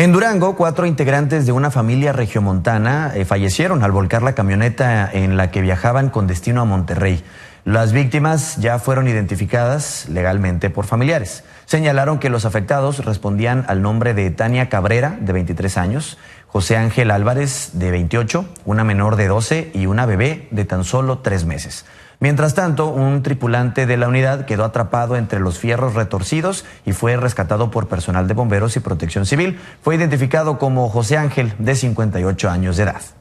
En Durango, cuatro integrantes de una familia regiomontana eh, fallecieron al volcar la camioneta en la que viajaban con destino a Monterrey. Las víctimas ya fueron identificadas legalmente por familiares. Señalaron que los afectados respondían al nombre de Tania Cabrera, de 23 años, José Ángel Álvarez, de 28, una menor de 12 y una bebé de tan solo tres meses. Mientras tanto, un tripulante de la unidad quedó atrapado entre los fierros retorcidos y fue rescatado por personal de bomberos y protección civil. Fue identificado como José Ángel, de 58 años de edad.